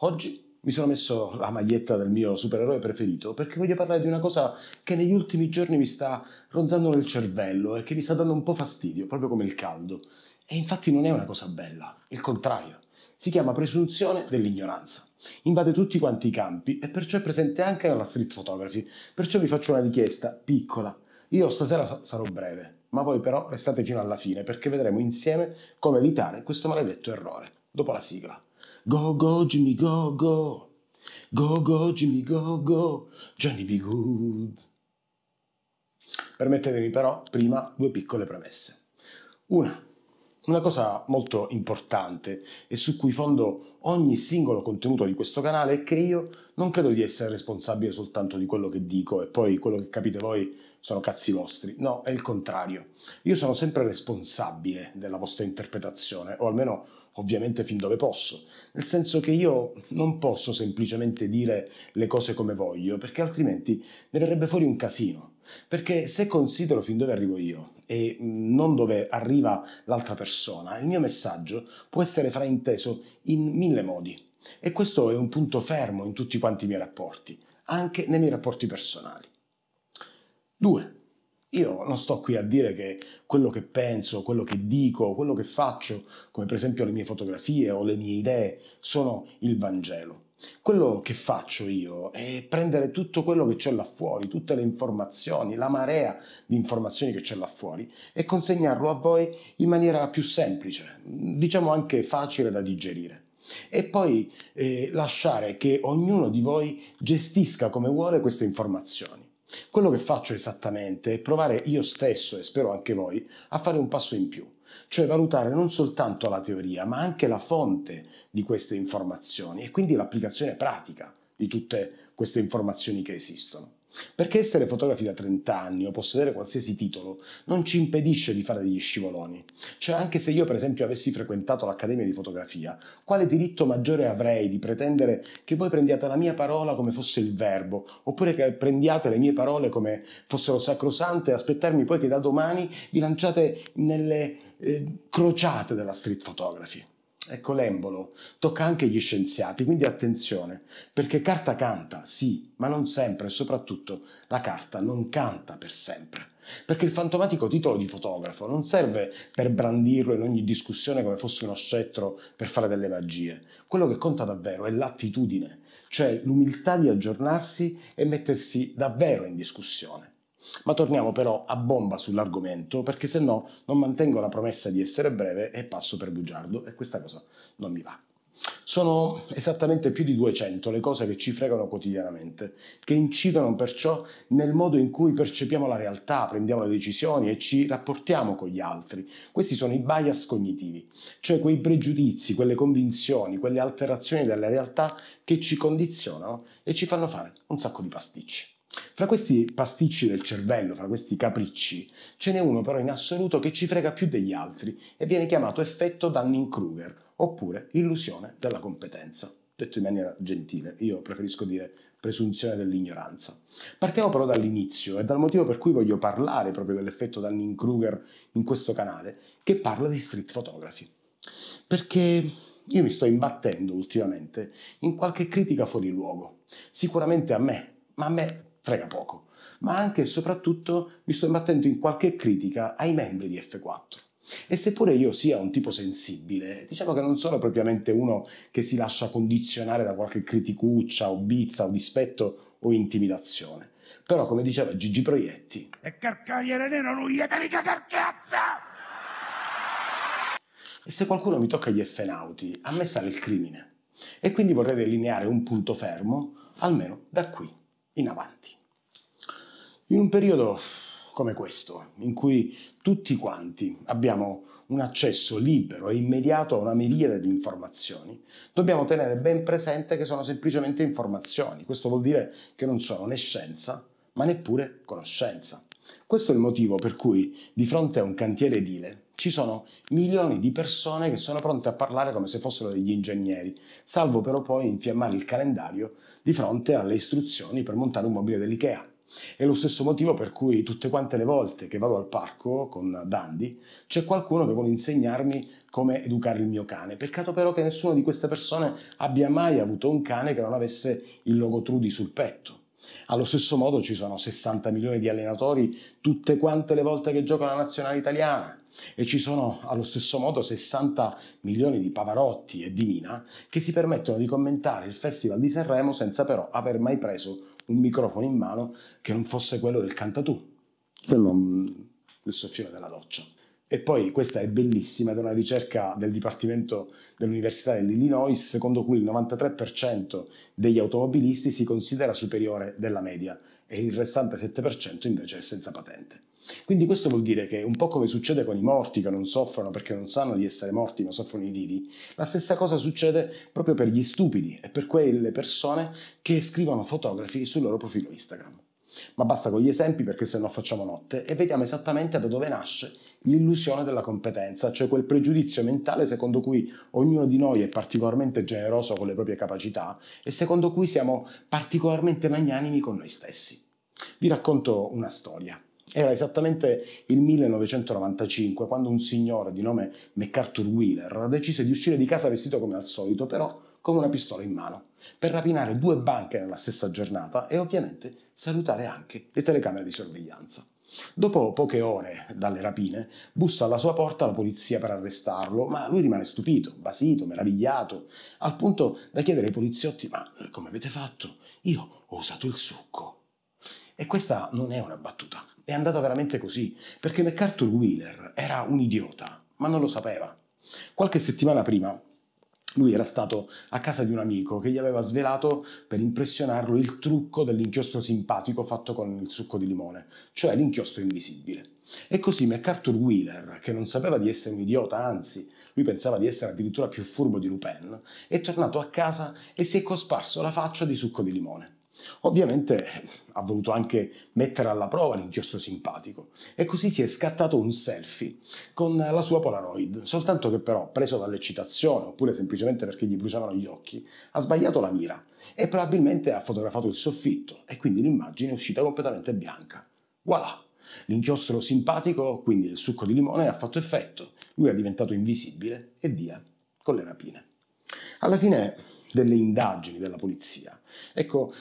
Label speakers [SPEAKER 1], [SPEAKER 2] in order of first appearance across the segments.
[SPEAKER 1] Oggi mi sono messo la maglietta del mio supereroe preferito perché voglio parlare di una cosa che negli ultimi giorni mi sta ronzando nel cervello e che mi sta dando un po' fastidio, proprio come il caldo. E infatti non è una cosa bella, il contrario. Si chiama presunzione dell'ignoranza. Invade tutti quanti i campi e perciò è presente anche nella street photography. Perciò vi faccio una richiesta piccola. Io stasera sarò breve, ma voi però restate fino alla fine perché vedremo insieme come evitare questo maledetto errore. Dopo la sigla. Go, go, Jimmy, go, go. Go, go, Jimmy, go, go. Johnny be good. Permettetemi però prima due piccole premesse. Una, una cosa molto importante e su cui fondo ogni singolo contenuto di questo canale è che io non credo di essere responsabile soltanto di quello che dico e poi quello che capite voi sono cazzi vostri. No, è il contrario. Io sono sempre responsabile della vostra interpretazione, o almeno ovviamente fin dove posso, nel senso che io non posso semplicemente dire le cose come voglio, perché altrimenti ne verrebbe fuori un casino. Perché se considero fin dove arrivo io e mm, non dove arriva l'altra persona, il mio messaggio può essere frainteso in mille modi. E questo è un punto fermo in tutti quanti i miei rapporti, anche nei miei rapporti personali. 2. Io non sto qui a dire che quello che penso, quello che dico, quello che faccio, come per esempio le mie fotografie o le mie idee, sono il Vangelo. Quello che faccio io è prendere tutto quello che c'è là fuori, tutte le informazioni, la marea di informazioni che c'è là fuori e consegnarlo a voi in maniera più semplice, diciamo anche facile da digerire. E poi eh, lasciare che ognuno di voi gestisca come vuole queste informazioni. Quello che faccio esattamente è provare io stesso, e spero anche voi, a fare un passo in più, cioè valutare non soltanto la teoria, ma anche la fonte di queste informazioni e quindi l'applicazione pratica di tutte queste informazioni che esistono. Perché essere fotografi da 30 anni o possedere qualsiasi titolo non ci impedisce di fare degli scivoloni. Cioè, anche se io, per esempio, avessi frequentato l'Accademia di Fotografia, quale diritto maggiore avrei di pretendere che voi prendiate la mia parola come fosse il verbo, oppure che prendiate le mie parole come fossero sacrosante e aspettarmi poi che da domani vi lanciate nelle eh, crociate della street photography? Ecco l'embolo, tocca anche gli scienziati, quindi attenzione, perché carta canta, sì, ma non sempre e soprattutto la carta non canta per sempre. Perché il fantomatico titolo di fotografo non serve per brandirlo in ogni discussione come fosse uno scettro per fare delle magie. Quello che conta davvero è l'attitudine, cioè l'umiltà di aggiornarsi e mettersi davvero in discussione. Ma torniamo però a bomba sull'argomento, perché se no non mantengo la promessa di essere breve e passo per bugiardo, e questa cosa non mi va. Sono esattamente più di 200 le cose che ci fregano quotidianamente, che incidono perciò nel modo in cui percepiamo la realtà, prendiamo le decisioni e ci rapportiamo con gli altri. Questi sono i bias cognitivi, cioè quei pregiudizi, quelle convinzioni, quelle alterazioni della realtà che ci condizionano e ci fanno fare un sacco di pasticci. Fra questi pasticci del cervello, fra questi capricci, ce n'è uno però in assoluto che ci frega più degli altri e viene chiamato effetto Dunning-Kruger, oppure illusione della competenza. Detto in maniera gentile, io preferisco dire presunzione dell'ignoranza. Partiamo però dall'inizio e dal motivo per cui voglio parlare proprio dell'effetto Dunning-Kruger in questo canale, che parla di street photography. Perché io mi sto imbattendo ultimamente in qualche critica fuori luogo, sicuramente a me, ma a me frega poco, ma anche e soprattutto mi sto imbattendo in qualche critica ai membri di F4. E seppure io sia un tipo sensibile, diciamo che non sono propriamente uno che si lascia condizionare da qualche criticuccia o bizza o dispetto o intimidazione. Però, come diceva Gigi Proietti, e carcagliere nero non gli carica carcazza! E se qualcuno mi tocca gli effenauti, a me sale il crimine. E quindi vorrei delineare un punto fermo, almeno da qui in avanti. In un periodo come questo, in cui tutti quanti abbiamo un accesso libero e immediato a una miriade di informazioni, dobbiamo tenere ben presente che sono semplicemente informazioni. Questo vuol dire che non sono né scienza, ma neppure conoscenza. Questo è il motivo per cui, di fronte a un cantiere edile, ci sono milioni di persone che sono pronte a parlare come se fossero degli ingegneri, salvo però poi infiammare il calendario di fronte alle istruzioni per montare un mobile dell'IKEA. È lo stesso motivo per cui tutte quante le volte che vado al parco con Dandy c'è qualcuno che vuole insegnarmi come educare il mio cane. Peccato però che nessuna di queste persone abbia mai avuto un cane che non avesse il logo Trudy sul petto. Allo stesso modo ci sono 60 milioni di allenatori tutte quante le volte che gioco la nazionale italiana e ci sono allo stesso modo 60 milioni di Pavarotti e di Mina che si permettono di commentare il Festival di Sanremo senza però aver mai preso un microfono in mano che non fosse quello del cantatù, se non mm, il soffio della doccia. E poi questa è bellissima è una ricerca del Dipartimento dell'Università dell'Illinois secondo cui il 93% degli automobilisti si considera superiore della media e il restante 7% invece è senza patente. Quindi questo vuol dire che, un po' come succede con i morti che non soffrono perché non sanno di essere morti ma soffrono i vivi, la stessa cosa succede proprio per gli stupidi e per quelle persone che scrivono fotografi sul loro profilo Instagram. Ma basta con gli esempi perché se no facciamo notte e vediamo esattamente da dove nasce l'illusione della competenza, cioè quel pregiudizio mentale secondo cui ognuno di noi è particolarmente generoso con le proprie capacità e secondo cui siamo particolarmente magnanimi con noi stessi. Vi racconto una storia. Era esattamente il 1995 quando un signore di nome MacArthur Wheeler decise di uscire di casa vestito come al solito, però con una pistola in mano, per rapinare due banche nella stessa giornata e ovviamente salutare anche le telecamere di sorveglianza. Dopo poche ore dalle rapine, bussa alla sua porta la polizia per arrestarlo, ma lui rimane stupito, basito, meravigliato, al punto da chiedere ai poliziotti: Ma eh, come avete fatto? Io ho usato il succo. E questa non è una battuta, è andata veramente così, perché MacArthur Wheeler era un idiota, ma non lo sapeva. Qualche settimana prima lui era stato a casa di un amico che gli aveva svelato per impressionarlo il trucco dell'inchiostro simpatico fatto con il succo di limone, cioè l'inchiostro invisibile. E così MacArthur Wheeler, che non sapeva di essere un idiota, anzi, lui pensava di essere addirittura più furbo di Lupin, è tornato a casa e si è cosparso la faccia di succo di limone. Ovviamente ha voluto anche mettere alla prova l'inchiostro simpatico e così si è scattato un selfie con la sua Polaroid, soltanto che però, preso dall'eccitazione oppure semplicemente perché gli bruciavano gli occhi, ha sbagliato la mira e probabilmente ha fotografato il soffitto e quindi l'immagine è uscita completamente bianca. Voilà! L'inchiostro simpatico, quindi il succo di limone, ha fatto effetto, lui è diventato invisibile e via con le rapine. Alla fine delle indagini della polizia, ecco,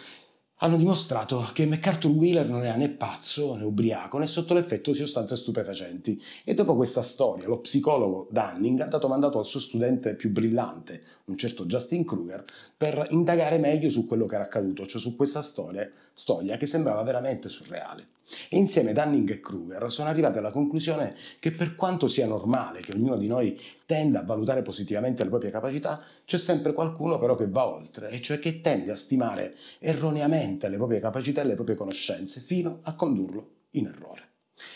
[SPEAKER 1] hanno dimostrato che MacArthur Wheeler non era né pazzo, né ubriaco, né sotto l'effetto di sostanze stupefacenti. E dopo questa storia, lo psicologo Dunning ha dato mandato al suo studente più brillante, un certo Justin Kruger, per indagare meglio su quello che era accaduto, cioè su questa storia, storia che sembrava veramente surreale. E insieme Dunning e Kruger sono arrivati alla conclusione che per quanto sia normale che ognuno di noi tenda a valutare positivamente le proprie capacità, c'è sempre qualcuno però che va oltre, e cioè che tende a stimare erroneamente aumenta le proprie capacità e le proprie conoscenze fino a condurlo in errore.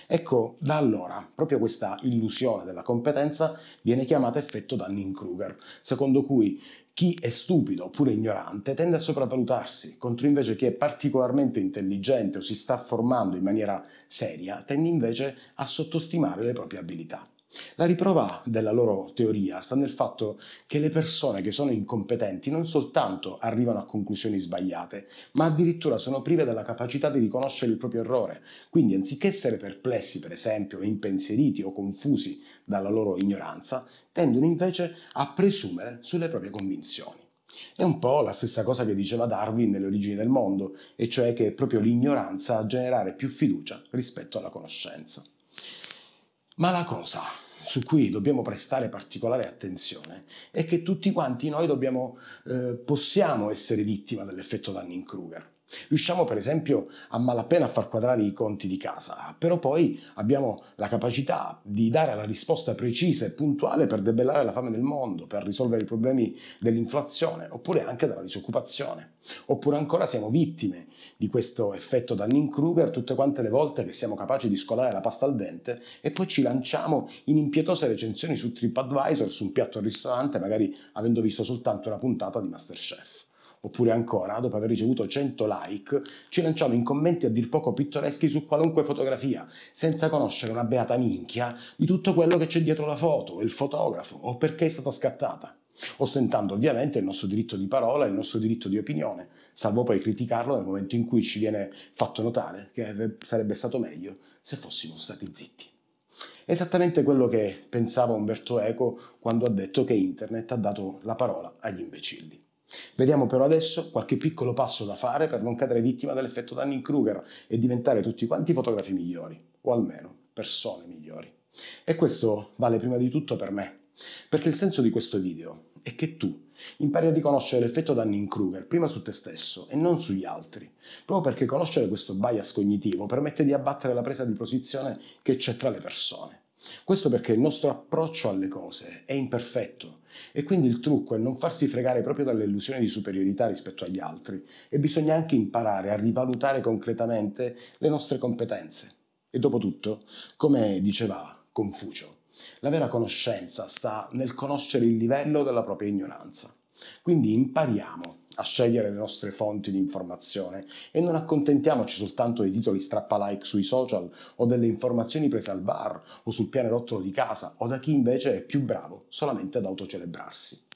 [SPEAKER 1] Ecco, da allora, proprio questa illusione della competenza viene chiamata effetto Dunning-Kruger, secondo cui chi è stupido oppure ignorante tende a sopravvalutarsi, contro invece chi è particolarmente intelligente o si sta formando in maniera seria tende invece a sottostimare le proprie abilità. La riprova della loro teoria sta nel fatto che le persone che sono incompetenti non soltanto arrivano a conclusioni sbagliate, ma addirittura sono prive della capacità di riconoscere il proprio errore. Quindi, anziché essere perplessi, per esempio, impensieriti o confusi dalla loro ignoranza, tendono invece a presumere sulle proprie convinzioni. È un po' la stessa cosa che diceva Darwin nelle origini del mondo, e cioè che è proprio l'ignoranza a generare più fiducia rispetto alla conoscenza. Ma la cosa su cui dobbiamo prestare particolare attenzione è che tutti quanti noi dobbiamo, eh, possiamo essere vittima dell'effetto Dunning-Kruger. Riusciamo per esempio a malapena a far quadrare i conti di casa, però poi abbiamo la capacità di dare la risposta precisa e puntuale per debellare la fame del mondo, per risolvere i problemi dell'inflazione oppure anche della disoccupazione. Oppure ancora siamo vittime di questo effetto Dunning-Kruger tutte quante le volte che siamo capaci di scolare la pasta al dente e poi ci lanciamo in impietose recensioni su TripAdvisor, su un piatto al ristorante, magari avendo visto soltanto una puntata di Masterchef. Oppure ancora, dopo aver ricevuto 100 like, ci lanciamo in commenti a dir poco pittoreschi su qualunque fotografia, senza conoscere una beata minchia di tutto quello che c'è dietro la foto, il fotografo o perché è stata scattata. Ostentando ovviamente il nostro diritto di parola e il nostro diritto di opinione, salvo poi criticarlo nel momento in cui ci viene fatto notare che eh, sarebbe stato meglio se fossimo stati zitti. Esattamente quello che pensava Umberto Eco quando ha detto che Internet ha dato la parola agli imbecilli. Vediamo però adesso qualche piccolo passo da fare per non cadere vittima dell'effetto Dunning-Kruger e diventare tutti quanti fotografi migliori, o almeno persone migliori. E questo vale prima di tutto per me, perché il senso di questo video è che tu impari a riconoscere l'effetto Dunning-Kruger prima su te stesso e non sugli altri, proprio perché conoscere questo bias cognitivo permette di abbattere la presa di posizione che c'è tra le persone. Questo perché il nostro approccio alle cose è imperfetto e quindi il trucco è non farsi fregare proprio dall'illusione di superiorità rispetto agli altri e bisogna anche imparare a rivalutare concretamente le nostre competenze. E dopo tutto, come diceva Confucio, la vera conoscenza sta nel conoscere il livello della propria ignoranza. Quindi impariamo a scegliere le nostre fonti di informazione e non accontentiamoci soltanto dei titoli strappalike sui social o delle informazioni prese al bar o sul pianerottolo di casa o da chi invece è più bravo solamente ad autocelebrarsi.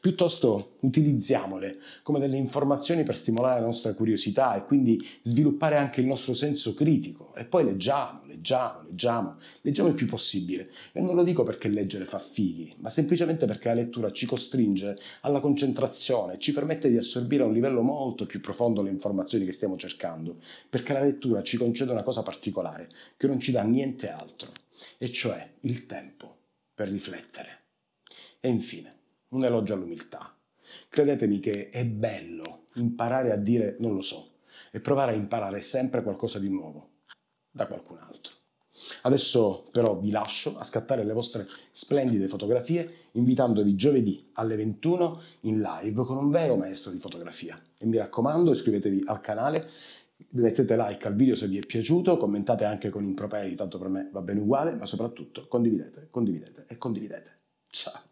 [SPEAKER 1] Piuttosto utilizziamole come delle informazioni per stimolare la nostra curiosità e quindi sviluppare anche il nostro senso critico e poi leggiamo, leggiamo, leggiamo, leggiamo il più possibile. E non lo dico perché leggere fa fighi, ma semplicemente perché la lettura ci costringe alla concentrazione, ci permette di assorbire a un livello molto più profondo le informazioni che stiamo cercando, perché la lettura ci concede una cosa particolare che non ci dà niente altro, e cioè il tempo per riflettere. E infine, un elogio all'umiltà. Credetemi che è bello imparare a dire non lo so e provare a imparare sempre qualcosa di nuovo da qualcun altro. Adesso però vi lascio a scattare le vostre splendide fotografie invitandovi giovedì alle 21 in live con un vero maestro di fotografia. E mi raccomando iscrivetevi al canale, mettete like al video se vi è piaciuto, commentate anche con improperi, tanto per me va bene uguale, ma soprattutto condividete, condividete e condividete. Ciao!